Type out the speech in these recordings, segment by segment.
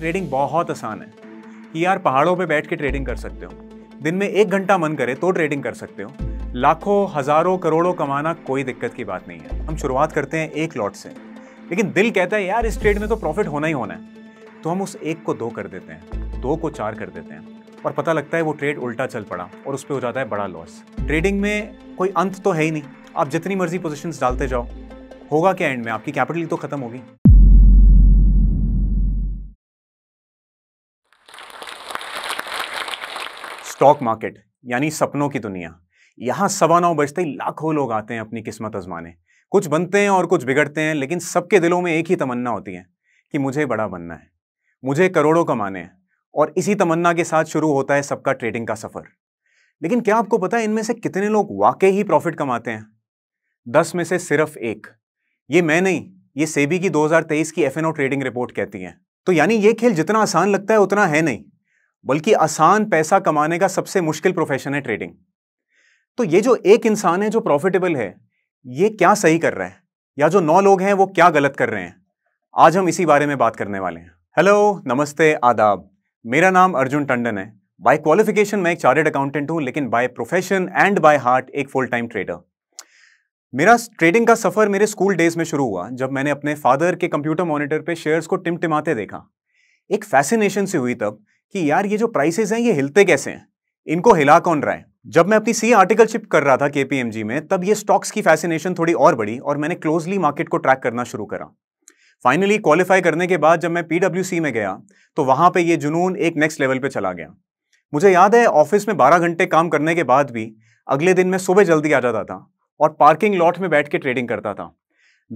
trading बहुत आसान है कि यार पहाड़ों पे बैठ के ट्रेडिंग कर सकते हो दिन में एक घंटा मन करे तो ट्रेडिंग कर सकते हो लाखों हज़ारों करोड़ों कमाना कोई दिक्कत की बात नहीं है हम शुरुआत करते हैं एक लॉट से लेकिन दिल कहता है यार इस ट्रेड में तो प्रॉफिट होना ही होना है तो हम उस एक को दो कर देते हैं दो को चार कर देते हैं और पता लगता है वो ट्रेड उल्टा चल पड़ा और उस पर हो जाता है बड़ा लॉस ट्रेडिंग में कोई अंत तो है ही नहीं आप जितनी मर्जी पोजिशन डालते जाओ होगा क्या एंड में आपकी कैपिटल तो खत्म होगी स्टॉक मार्केट यानी सपनों की दुनिया यहाँ सवा नौ बजते ही लाखों लोग आते हैं अपनी किस्मत आजमाने कुछ बनते हैं और कुछ बिगड़ते हैं लेकिन सबके दिलों में एक ही तमन्ना होती है कि मुझे बड़ा बनना है मुझे करोड़ों कमाने हैं और इसी तमन्ना के साथ शुरू होता है सबका ट्रेडिंग का सफ़र लेकिन क्या आपको पता है इनमें से कितने लोग वाकई ही प्रॉफिट कमाते हैं दस में से सिर्फ एक ये मैं नहीं ये सेबी की 2023 की एफ ट्रेडिंग रिपोर्ट कहती है तो यानी ये खेल जितना आसान लगता है उतना है नहीं बल्कि आसान पैसा कमाने का सबसे मुश्किल प्रोफेशन है ट्रेडिंग तो ये जो एक इंसान है जो प्रॉफिटेबल है ये क्या सही कर रहा है या जो नौ लोग हैं वो क्या गलत कर रहे हैं आज हम इसी बारे में बात करने वाले हैं हेलो नमस्ते आदाब मेरा नाम अर्जुन टंडन है बाय क्वालिफिकेशन मैं एक चार्टेड अकाउंटेंट हूँ लेकिन by profession and by heart एक फुल टाइम ट्रेडर मेरा ट्रेडिंग का सफ़र मेरे स्कूल डेज में शुरू हुआ जब मैंने अपने फादर के कंप्यूटर मॉनिटर पे शेयर्स को टिमटिमाते देखा एक फैसिनेशन से हुई तब कि यार ये जो प्राइसेस हैं ये हिलते कैसे हैं इनको हिला कौन रहा है जब मैं अपनी सी आर्टिकल शिप कर रहा था के में तब ये स्टॉक्स की फैसिनेशन थोड़ी और बढ़ी और मैंने क्लोजली मार्केट को ट्रैक करना शुरू करा फाइनली क्वालिफाई करने के बाद जब मैं पीडब्ल्यू में गया तो वहां पर यह जुनून एक नेक्स्ट लेवल पर चला गया मुझे याद है ऑफिस में बारह घंटे काम करने के बाद भी अगले दिन मैं सुबह जल्दी आ जाता था और पार्किंग लॉट में बैठ के ट्रेडिंग करता था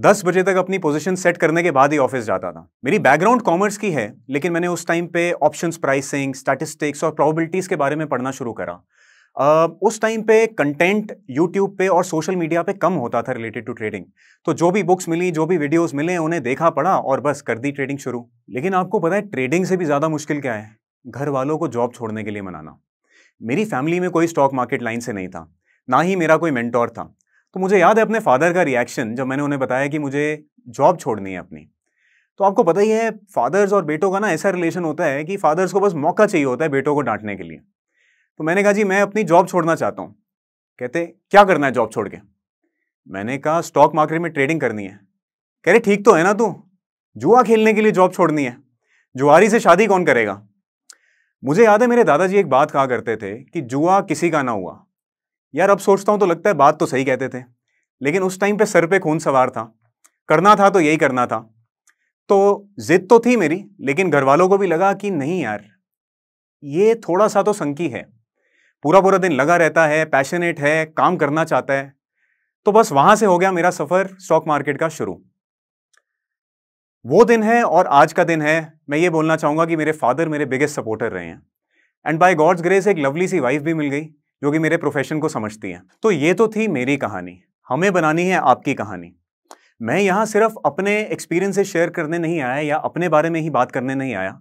दस बजे तक अपनी पोजीशन सेट करने के बाद ही ऑफिस जाता था मेरी बैकग्राउंड कॉमर्स की है लेकिन मैंने उस टाइम पे ऑप्शंस प्राइसिंग स्टैटिस्टिक्स और प्रोबेबिलिटीज़ के बारे में पढ़ना शुरू करा Uh, उस टाइम पे कंटेंट यूट्यूब पे और सोशल मीडिया पे कम होता था रिलेटेड टू ट्रेडिंग तो जो भी बुक्स मिली जो भी वीडियोज मिले उन्हें देखा पड़ा और बस कर दी ट्रेडिंग शुरू लेकिन आपको पता है ट्रेडिंग से भी ज़्यादा मुश्किल क्या है घर वालों को जॉब छोड़ने के लिए मनाना मेरी फैमिली में कोई स्टॉक मार्केट लाइन से नहीं था ना ही मेरा कोई मेंटोर था तो मुझे याद है अपने फादर का रिएक्शन जब मैंने उन्हें बताया कि मुझे जॉब छोड़नी है अपनी तो आपको पता ही है फादर्स और बेटों का ना ऐसा रिलेशन होता है कि फादर्स को बस मौका चाहिए होता है बेटों को डांटने के लिए तो मैंने कहा जी मैं अपनी जॉब छोड़ना चाहता हूँ कहते क्या करना है जॉब छोड़ के मैंने कहा स्टॉक मार्केट में ट्रेडिंग करनी है कह रहे ठीक तो है ना तू जुआ खेलने के लिए जॉब छोड़नी है जुआरी से शादी कौन करेगा मुझे याद है मेरे दादाजी एक बात कहा करते थे कि जुआ किसी का ना हुआ यार अब सोचता हूँ तो लगता है बात तो सही कहते थे लेकिन उस टाइम पे सर पे खून सवार था करना था तो यही करना था तो जिद तो थी मेरी लेकिन घर वालों को भी लगा कि नहीं यार ये थोड़ा सा तो संकी है पूरा पूरा दिन लगा रहता है पैशनेट है काम करना चाहता है तो बस वहां से हो गया मेरा सफ़र स्टॉक मार्केट का शुरू वो दिन है और आज का दिन है मैं ये बोलना चाहूंगा कि मेरे फादर मेरे बिगेस्ट सपोर्टर रहे हैं एंड बाय गॉड्स ग्रेस एक लवली सी वाइफ भी मिल गई जो कि मेरे प्रोफेशन को समझती हैं तो ये तो थी मेरी कहानी हमें बनानी है आपकी कहानी मैं यहाँ सिर्फ अपने एक्सपीरियंस से शेयर करने नहीं आया या अपने बारे में ही बात करने नहीं आया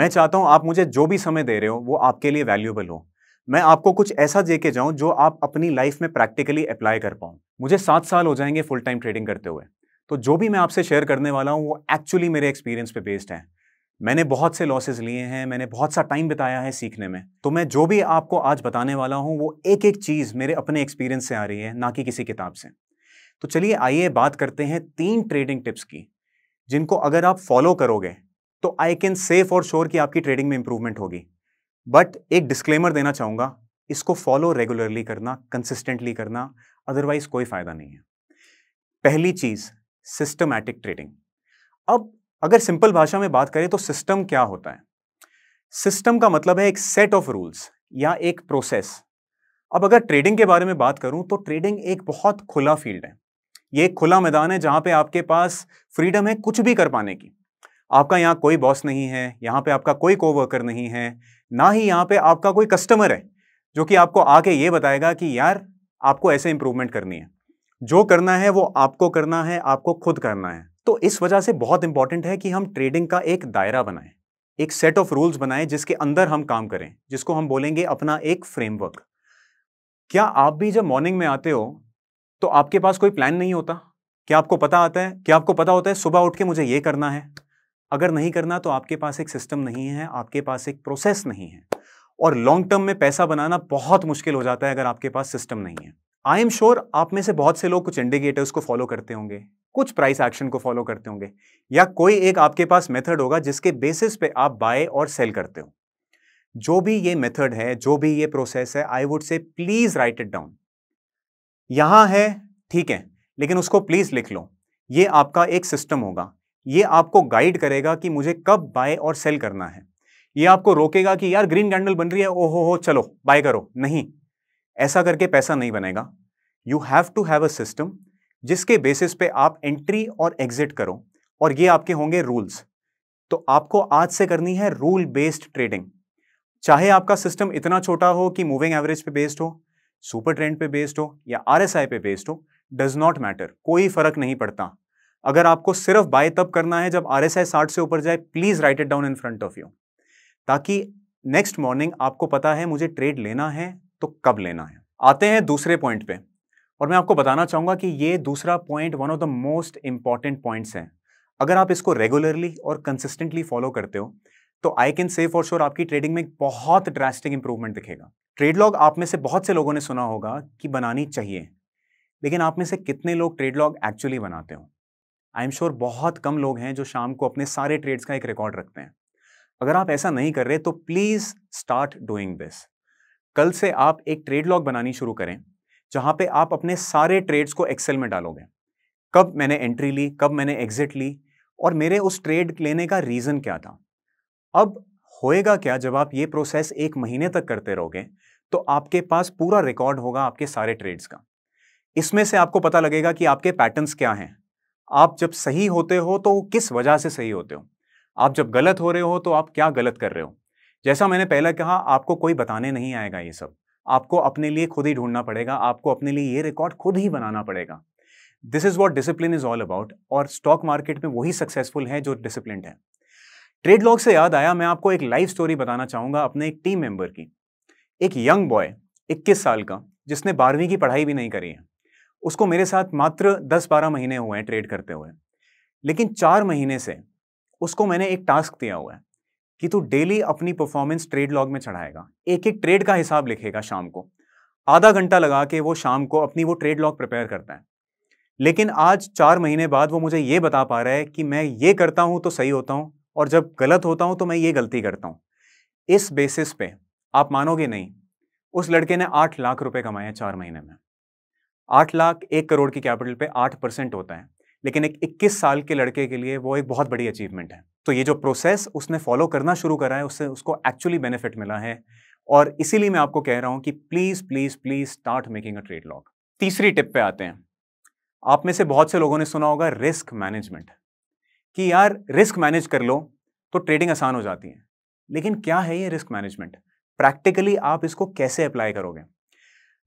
मैं चाहता हूँ आप मुझे जो भी समय दे रहे हो वो आपके लिए वैल्यूबल हो मैं आपको कुछ ऐसा दे के जाऊँ जो आप अपनी लाइफ में प्रैक्टिकली अप्लाई कर पाऊँ मुझे सात साल हो जाएंगे फुल टाइम ट्रेडिंग करते हुए तो जो भी मैं आपसे शेयर करने वाला हूँ वो एक्चुअली मेरे एक्सपीरियंस पे बेस्ड है मैंने बहुत से लॉसेज लिए हैं मैंने बहुत सा टाइम बिताया है सीखने में तो मैं जो भी आपको आज बताने वाला हूँ वो एक एक चीज़ मेरे अपने एक्सपीरियंस से आ रही है ना कि किसी किताब से तो चलिए आइए बात करते हैं तीन ट्रेडिंग टिप्स की जिनको अगर आप फॉलो करोगे तो आई कैन सेफ और श्योर कि आपकी ट्रेडिंग में इंप्रूवमेंट होगी बट एक डिस्क्लेमर देना चाहूँगा इसको फॉलो रेगुलरली करना कंसिस्टेंटली करना अदरवाइज कोई फ़ायदा नहीं है पहली चीज़ सिस्टमैटिक ट्रेडिंग अब अगर सिंपल भाषा में बात करें तो सिस्टम क्या होता है सिस्टम का मतलब है एक सेट ऑफ रूल्स या एक प्रोसेस अब अगर ट्रेडिंग के बारे में बात करूं तो ट्रेडिंग एक बहुत खुला फील्ड है ये एक खुला मैदान है जहां पे आपके पास फ्रीडम है कुछ भी कर पाने की आपका यहाँ कोई बॉस नहीं है यहाँ पे आपका कोई कोवर्कर नहीं है ना ही यहाँ पे आपका कोई कस्टमर है जो कि आपको आके ये बताएगा कि यार आपको ऐसे इम्प्रूवमेंट करनी है जो करना है वो आपको करना है आपको खुद करना है तो इस वजह से बहुत इंपॉर्टेंट है कि हम ट्रेडिंग का एक दायरा बनाएं एक सेट ऑफ रूल्स बनाएं जिसके अंदर हम काम करें जिसको हम बोलेंगे अपना एक फ्रेमवर्क क्या आप भी जब मॉर्निंग में आते हो तो आपके पास कोई प्लान नहीं होता क्या आपको पता आता है क्या आपको पता होता है सुबह उठ के मुझे ये करना है अगर नहीं करना तो आपके पास एक सिस्टम नहीं है आपके पास एक प्रोसेस नहीं है और लॉन्ग टर्म में पैसा बनाना बहुत मुश्किल हो जाता है अगर आपके पास सिस्टम नहीं है आई एम श्योर आप में से बहुत से लोग कुछ इंडिकेटर्स को फॉलो करते होंगे कुछ प्राइस एक्शन को फॉलो करते होंगे या कोई एक आपके पास मेथड होगा जिसके बेसिस पे आप बाय और सेल करते हो जो भी ये मेथड है जो भी ये प्रोसेस है I would say please write it down यहां है ठीक है लेकिन उसको प्लीज लिख लो ये आपका एक सिस्टम होगा ये आपको गाइड करेगा कि मुझे कब बाय और सेल करना है ये आपको रोकेगा कि यार ग्रीन कैंडल बन रही है ओहो हो चलो बाय करो नहीं ऐसा करके पैसा नहीं बनेगा you have to have a system जिसके बेसिस पे आप एंट्री और एग्जिट करो और ये आपके होंगे रूल्स तो आपको आज से करनी है रूल बेस्ड ट्रेडिंग चाहे आपका सिस्टम इतना छोटा हो कि मूविंग एवरेज पे बेस्ड हो सुपर ट्रेंड पे बेस्ड हो या आर पे बेस्ड हो डज नॉट मैटर कोई फर्क नहीं पड़ता अगर आपको सिर्फ बाय तब करना है जब आर एस आई साठ से ऊपर जाए please write it down in front of you ताकि नेक्स्ट मॉर्निंग आपको पता है मुझे ट्रेड लेना है तो कब लेना है आते हैं दूसरे पॉइंट पे और मैं आपको बताना चाहूंगा कि ये दूसरा point one of the most important points हैं अगर आप इसको रेगुलरली और कंसिस्टेंटली फॉलो करते हो तो I can say for sure आपकी ट्रेडिंग में बहुत ड्रास्टिक इंप्रूवमेंट दिखेगा ट्रेड लॉग आप में से बहुत से लोगों ने सुना होगा कि बनानी चाहिए लेकिन आप में से कितने लोग ट्रेड लॉग एक्चुअली बनाते हो आई एम श्योर बहुत कम लोग हैं जो शाम को अपने सारे ट्रेड्स का एक रिकॉर्ड रखते हैं अगर आप ऐसा नहीं कर रहे तो प्लीज़ स्टार्ट डूइंग दिस कल से आप एक ट्रेड लॉग बनानी शुरू करें जहाँ पे आप अपने सारे ट्रेड्स को एक्सेल में डालोगे कब मैंने एंट्री ली कब मैंने एग्जिट ली और मेरे उस ट्रेड लेने का रीज़न क्या था अब होएगा क्या जब आप ये प्रोसेस एक महीने तक करते रहोगे तो आपके पास पूरा रिकॉर्ड होगा आपके सारे ट्रेड्स का इसमें से आपको पता लगेगा कि आपके पैटर्न्स क्या हैं आप जब सही होते हो तो किस वजह से सही होते हो आप जब गलत हो रहे हो तो आप क्या गलत कर रहे हो जैसा मैंने पहला कहा आपको कोई बताने नहीं आएगा ये सब आपको अपने लिए खुद ही ढूंढना पड़ेगा आपको अपने लिए ये रिकॉर्ड खुद ही बनाना पड़ेगा this is what discipline is all about और स्टॉक मार्केट में वही सक्सेसफुल है जो डिसिप्लिन है ट्रेड लॉग से याद आया मैं आपको एक लाइव स्टोरी बताना चाहूंगा अपने एक टीम मेंबर की एक यंग बॉय इक्कीस साल का जिसने बारहवीं की पढ़ाई भी नहीं करी है उसको मेरे साथ मात्र दस बारह महीने हुए हैं ट्रेड करते हुए लेकिन चार महीने से उसको मैंने एक टास्क दिया हुआ है कि तू डेली अपनी परफॉर्मेंस ट्रेड लॉग में चढ़ाएगा एक एक ट्रेड का हिसाब लिखेगा शाम को आधा घंटा लगा के वो शाम को अपनी वो ट्रेड लॉग प्रिपेयर करता है लेकिन आज चार महीने बाद वो मुझे ये बता पा रहा है कि मैं ये करता हूँ तो सही होता हूँ और जब गलत होता हूँ तो मैं ये गलती करता हूँ इस बेसिस पे आप मानोगे नहीं उस लड़के ने आठ लाख रुपए कमाए चार महीने में आठ लाख एक करोड़ की कैपिटल पे आठ परसेंट होता है लेकिन एक इक्कीस साल के लड़के के लिए वो एक बहुत बड़ी अचीवमेंट है तो ये जो प्रोसेस उसने फॉलो करना शुरू करा है उससे उसको एक्चुअली बेनिफिट मिला है और इसीलिए मैं आपको कह रहा हूं कि please please please start making a trade log तीसरी टिप पे आते हैं आप में से बहुत से लोगों ने सुना होगा रिस्क मैनेजमेंट कि यार रिस्क मैनेज कर लो तो ट्रेडिंग आसान हो जाती है लेकिन क्या है ये रिस्क मैनेजमेंट प्रैक्टिकली आप इसको कैसे अप्लाई करोगे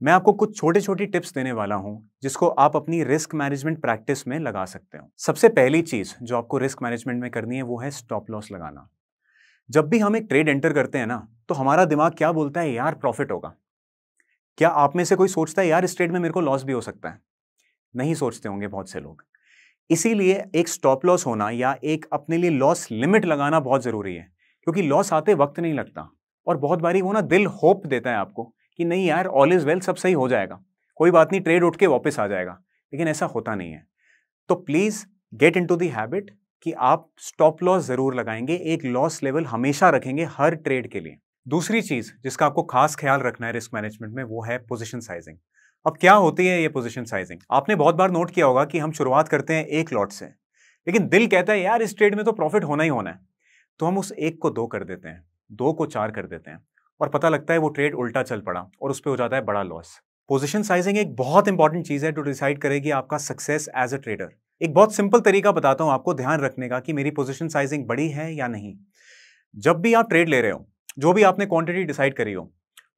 मैं आपको कुछ छोटे छोटी टिप्स देने वाला हूं जिसको आप अपनी रिस्क मैनेजमेंट प्रैक्टिस में लगा सकते हो सबसे पहली चीज़ जो आपको रिस्क मैनेजमेंट में करनी है वो है स्टॉप लॉस लगाना जब भी हम एक ट्रेड एंटर करते हैं ना तो हमारा दिमाग क्या बोलता है यार प्रॉफिट होगा क्या आप में से कोई सोचता है यार इस ट्रेड में मेरे को लॉस भी हो सकता है नहीं सोचते होंगे बहुत से लोग इसीलिए एक स्टॉप लॉस होना या एक अपने लिए लॉस लिमिट लगाना बहुत ज़रूरी है क्योंकि लॉस आते वक्त नहीं लगता और बहुत बारी वो ना दिल होप देता है आपको कि नहीं यार ऑल इज़ वेल सब सही हो जाएगा कोई बात नहीं ट्रेड उठ के वापस आ जाएगा लेकिन ऐसा होता नहीं है तो please get into habit कि आप स्टॉप लॉस ज़रूर लगाएंगे एक लॉस लेवल हमेशा रखेंगे हर ट्रेड के लिए दूसरी चीज़ जिसका आपको खास ख्याल रखना है रिस्क मैनेजमेंट में वो है पोजिशन साइजिंग अब क्या होती है ये पोजिशन साइजिंग आपने बहुत बार नोट किया होगा कि हम शुरुआत करते हैं एक लॉट से लेकिन दिल कहता है यार इस ट्रेड में तो प्रॉफिट होना ही होना है तो हम उस एक को दो कर देते हैं दो को चार कर देते हैं और पता लगता है वो ट्रेड उल्टा चल पड़ा और उस पर हो जाता है बड़ा लॉस पोजिशन साइजिंग एक बहुत इंपॉर्टेंट चीज़ है टू डिसाइड करेगी आपका सक्सेस एज अ ट्रेडर एक बहुत सिंपल तरीका बताता हूँ आपको ध्यान रखने का कि मेरी पोजिशन साइजिंग बड़ी है या नहीं जब भी आप ट्रेड ले रहे हो जो भी आपने क्वांटिटी डिसाइड करी हो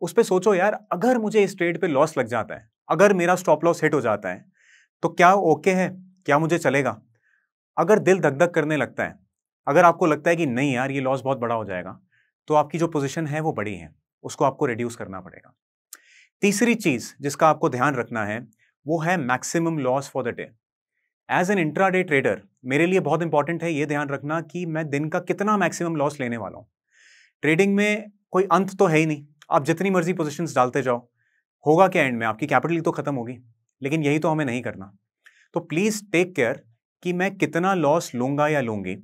उस पर सोचो यार अगर मुझे इस ट्रेड पे लॉस लग जाता है अगर मेरा स्टॉप लॉस हिट हो जाता है तो क्या ओके है क्या मुझे चलेगा अगर दिल धक धक करने लगता है अगर आपको लगता है कि नहीं यार ये लॉस बहुत बड़ा हो जाएगा तो आपकी जो पोजिशन है वो बड़ी है उसको आपको रिड्यूस करना पड़ेगा तीसरी चीज़ जिसका आपको ध्यान रखना है वो है maximum loss for the day as an intraday trader मेरे लिए बहुत इंपॉर्टेंट है ये ध्यान रखना कि मैं दिन का कितना मैक्सिमम लॉस लेने वाला हूँ ट्रेडिंग में कोई अंत तो है ही नहीं आप जितनी मर्जी पोजिशन डालते जाओ होगा क्या एंड में आपकी कैपिटल तो खत्म होगी लेकिन यही तो हमें नहीं करना तो प्लीज़ टेक केयर कि मैं कितना लॉस लूँगा या लूँगी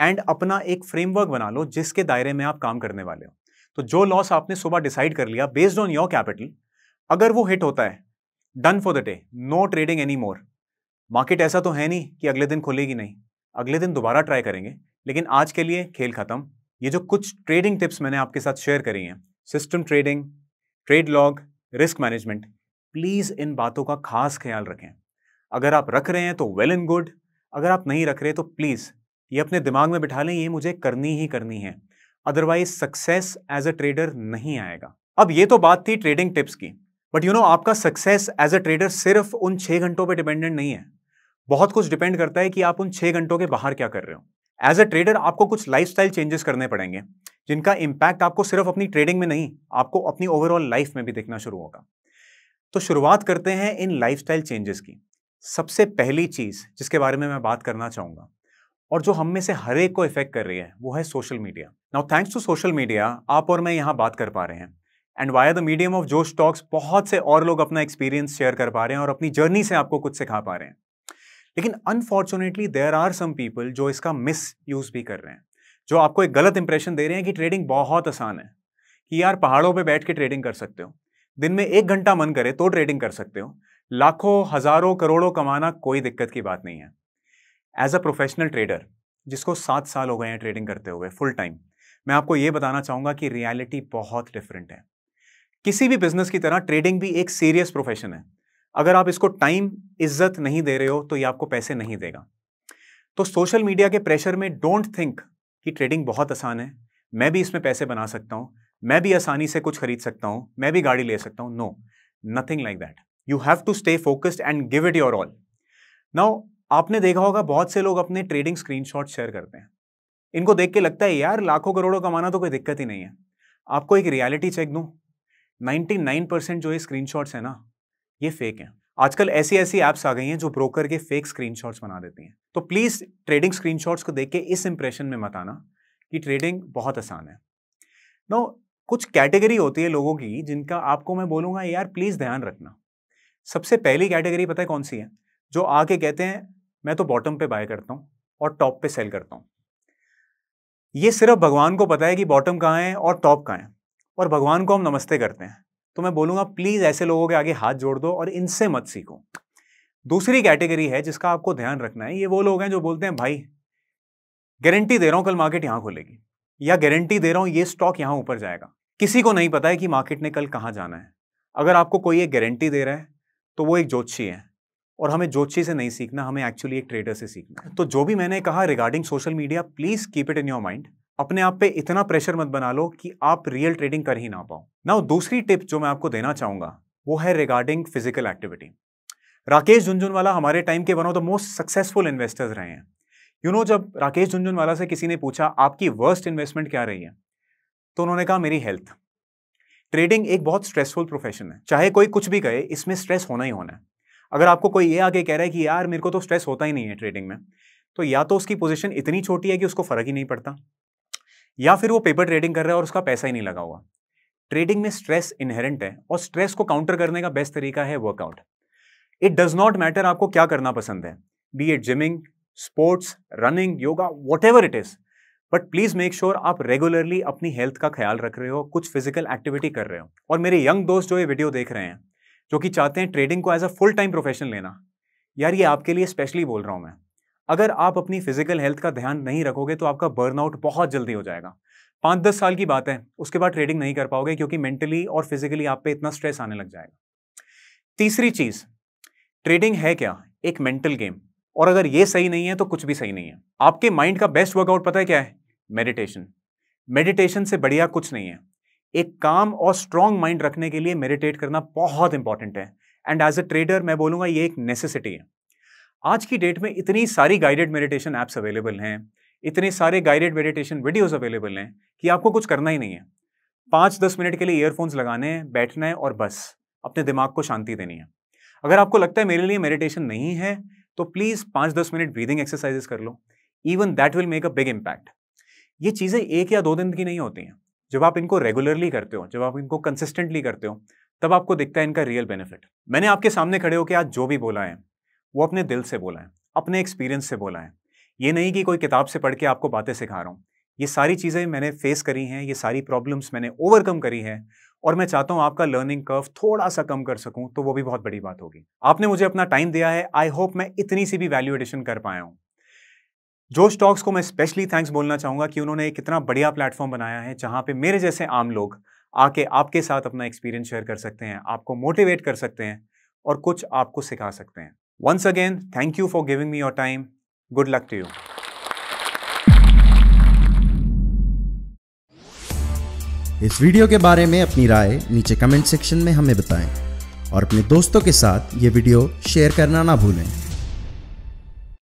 एंड अपना एक फ्रेमवर्क बना लो जिसके दायरे में आप काम करने वाले हो तो जो लॉस आपने सुबह डिसाइड कर लिया बेस्ड ऑन योर कैपिटल अगर वो हिट होता है done for the day no trading any more market ऐसा तो है नहीं कि अगले दिन खुलेगी नहीं अगले दिन दोबारा ट्राई करेंगे लेकिन आज के लिए खेल खत्म ये जो कुछ ट्रेडिंग टिप्स मैंने आपके साथ शेयर करी हैं system trading trade log risk management please इन बातों का खास ख्याल रखें अगर आप रख रहे हैं तो वेल एंड गुड अगर आप नहीं रख रहे तो प्लीज़ ये अपने दिमाग में बिठा लें ये मुझे करनी ही करनी है otherwise success as a trader नहीं आएगा अब ये तो बात थी ट्रेडिंग टिप्स की बट यू नो आपका सक्सेस एज अ ट्रेडर सिर्फ उन छः घंटों पर डिपेंडेंट नहीं है बहुत कुछ डिपेंड करता है कि आप उन छः घंटों के बाहर क्या कर रहे हो एज अ ट्रेडर आपको कुछ लाइफ चेंजेस करने पड़ेंगे जिनका इम्पैक्ट आपको सिर्फ अपनी ट्रेडिंग में नहीं आपको अपनी ओवरऑल लाइफ में भी देखना शुरू होगा तो शुरुआत करते हैं इन लाइफ चेंजेस की सबसे पहली चीज़ जिसके बारे में मैं बात करना चाहूंगा और जो हम में से हर एक को इफेक्ट कर रही है वो है social media now thanks to social media आप और मैं यहाँ बात कर पा रहे हैं and via the medium of Josh Talks बहुत से और लोग अपना एक्सपीरियंस शेयर कर पा रहे हैं और अपनी जर्नी से आपको कुछ सिखा पा रहे हैं लेकिन unfortunately there are some people जो इसका मिस यूज़ भी कर रहे हैं जो आपको एक गलत इंप्रेशन दे रहे हैं कि ट्रेडिंग बहुत आसान है कि यार पहाड़ों पे बैठ के ट्रेडिंग कर सकते हो दिन में एक घंटा मन करे तो ट्रेडिंग कर सकते हो लाखों हज़ारों करोड़ों कमाना कोई दिक्कत की बात नहीं है एज अ प्रोफेशनल ट्रेडर जिसको सात साल हो गए हैं ट्रेडिंग करते हुए फुल टाइम मैं आपको ये बताना चाहूँगा कि रियलिटी बहुत डिफरेंट है किसी भी बिजनेस की तरह ट्रेडिंग भी एक सीरियस प्रोफेशन है अगर आप इसको टाइम इज्जत नहीं दे रहे हो तो ये आपको पैसे नहीं देगा तो सोशल मीडिया के प्रेशर में डोंट थिंक कि ट्रेडिंग बहुत आसान है मैं भी इसमें पैसे बना सकता हूँ मैं भी आसानी से कुछ खरीद सकता हूँ मैं भी गाड़ी ले सकता हूँ no nothing like that you have to stay focused and give it your all now आपने देखा होगा बहुत से लोग अपने ट्रेडिंग स्क्रीनशॉट शेयर करते हैं इनको देख के लगता है यार लाखों करोड़ों कमाना तो कोई दिक्कत ही नहीं है आपको एक रियलिटी चेक दूँ 99 परसेंट जो ये स्क्रीनशॉट्स हैं ना ये फेक हैं आजकल ऐसी ऐसी ऐप्स आ गई हैं जो ब्रोकर के फेक स्क्रीनशॉट्स बना देती हैं तो प्लीज़ ट्रेडिंग स्क्रीनशॉट्स को देख के इस इंप्रेशन में मत आना कि ट्रेडिंग बहुत आसान है नो कुछ कैटेगरी होती है लोगों की जिनका आपको मैं बोलूँगा यार प्लीज़ ध्यान रखना सबसे पहली कैटेगरी पता है कौन सी है जो आके कहते हैं मैं तो बॉटम पे बाय करता हूँ और टॉप पे सेल करता हूँ ये सिर्फ भगवान को पता है कि बॉटम कहाँ है और टॉप कहाँ है और भगवान को हम नमस्ते करते हैं तो मैं बोलूंगा प्लीज़ ऐसे लोगों के आगे हाथ जोड़ दो और इनसे मत सीखो दूसरी कैटेगरी है जिसका आपको ध्यान रखना है ये वो लोग हैं जो बोलते हैं भाई गारंटी दे रहा हूँ कल मार्केट यहां खुलेगी या गारंटी दे रहा हूँ ये स्टॉक यहां ऊपर जाएगा किसी को नहीं पता है कि मार्केट ने कल कहाँ जाना है अगर आपको कोई एक गारंटी दे रहा है तो वो एक जोशी है और हमें जोशी से नहीं सीखना हमें एक्चुअली एक ट्रेडर से सीखना तो जो भी मैंने कहा regarding social media please keep it in your mind अपने आप पे इतना प्रेशर मत बना लो कि आप रियल ट्रेडिंग कर ही ना पाओ ना दूसरी टिप जो मैं आपको देना चाहूंगा वो है regarding physical activity Rakesh Jhunjhunwala हमारे टाइम के one of the most successful investors रहे हैं यू you नो know, जब राकेश झुंझुनवाला से किसी ने पूछा आपकी वर्स्ट इन्वेस्टमेंट क्या रही है तो उन्होंने कहा मेरी हेल्थ ट्रेडिंग एक बहुत स्ट्रेसफुल प्रोफेशन है चाहे कोई कुछ भी कहे इसमें स्ट्रेस होना ही होना है अगर आपको कोई ये आके कह रहा है कि यार मेरे को तो स्ट्रेस होता ही नहीं है ट्रेडिंग में तो या तो उसकी पोजिशन इतनी छोटी है कि उसको फ़र्क ही नहीं पड़ता या फिर वो पेपर ट्रेडिंग कर रहा है और उसका पैसा ही नहीं लगा हुआ ट्रेडिंग में स्ट्रेस इनहेरेंट है और स्ट्रेस को काउंटर करने का बेस्ट तरीका है workout it does not matter आपको क्या करना पसंद है be it gymming sports running yoga whatever it is but please make sure आप रेगुलरली अपनी हेल्थ का ख्याल रख रहे हो कुछ फिजिकल एक्टिविटी कर रहे हो और मेरे यंग दोस्त जो ये वीडियो देख रहे हैं जो कि चाहते हैं ट्रेडिंग को as a full time profession लेना यार ये आपके लिए स्पेशली बोल रहा हूँ मैं अगर आप अपनी फिजिकल हेल्थ का ध्यान नहीं रखोगे तो आपका बर्नआउट बहुत जल्दी हो जाएगा पाँच दस साल की बात है उसके बाद ट्रेडिंग नहीं कर पाओगे क्योंकि मेंटली और फिजिकली आप पे इतना स्ट्रेस आने लग जाएगा तीसरी चीज़ ट्रेडिंग है क्या एक मेंटल गेम और अगर ये सही नहीं है तो कुछ भी सही नहीं है आपके माइंड का बेस्ट वर्कआउट पता है क्या है मेडिटेशन मेडिटेशन से बढ़िया कुछ नहीं है एक काम और स्ट्रांग माइंड रखने के लिए मेडिटेट करना बहुत इंपॉर्टेंट है एंड एज अ ट्रेडर मैं बोलूंगा ये एक नेसेसिटी है आज की डेट में इतनी सारी गाइडेड मेडिटेशन ऐप्स अवेलेबल हैं इतने सारे गाइडेड मेडिटेशन वीडियोज अवेलेबल हैं कि आपको कुछ करना ही नहीं है पाँच दस मिनट के लिए ईयरफोन्स लगाने हैं बैठना है और बस अपने दिमाग को शांति देनी है अगर आपको लगता है मेरे लिए मेडिटेशन नहीं है तो प्लीज़ पाँच दस मिनट ब्रीदिंग एक्सरसाइजेस कर लो even that will make a big impact ये चीज़ें एक या दो दिन की नहीं होती हैं जब आप इनको रेगुलरली करते हो जब आप इनको कंसिस्टेंटली करते हो तब आपको दिखता है इनका रियल बेनिफिट मैंने आपके सामने खड़े होकर आज जो भी बोला है वो अपने दिल से बोला है अपने एक्सपीरियंस से बोला है ये नहीं कि कोई किताब से पढ़ के आपको बातें सिखा रहा हूँ ये सारी चीज़ें मैंने फेस करी हैं ये सारी प्रॉब्लम्स मैंने ओवरकम करी हैं और मैं चाहता हूँ आपका लर्निंग कर्व थोड़ा सा कम कर सकूँ तो वो भी बहुत बड़ी बात होगी आपने मुझे अपना टाइम दिया है आई होप मैं इतनी सी भी वैल्यू एडिशन कर पाया हूँ जो स्टॉक्स को मैं स्पेशली थैंक्स बोलना चाहूंगा कि उन्होंने एक कितना बढ़िया प्लेटफॉर्म बनाया है जहां पे मेरे जैसे आम लोग आके आपके साथ अपना एक्सपीरियंस शेयर कर सकते हैं आपको मोटिवेट कर सकते हैं और कुछ आपको सिखा सकते हैं once again thank you for giving me your time good luck to you इस वीडियो के बारे में अपनी राय नीचे कमेंट सेक्शन में हमें बताएं और अपने दोस्तों के साथ ये वीडियो शेयर करना ना भूलें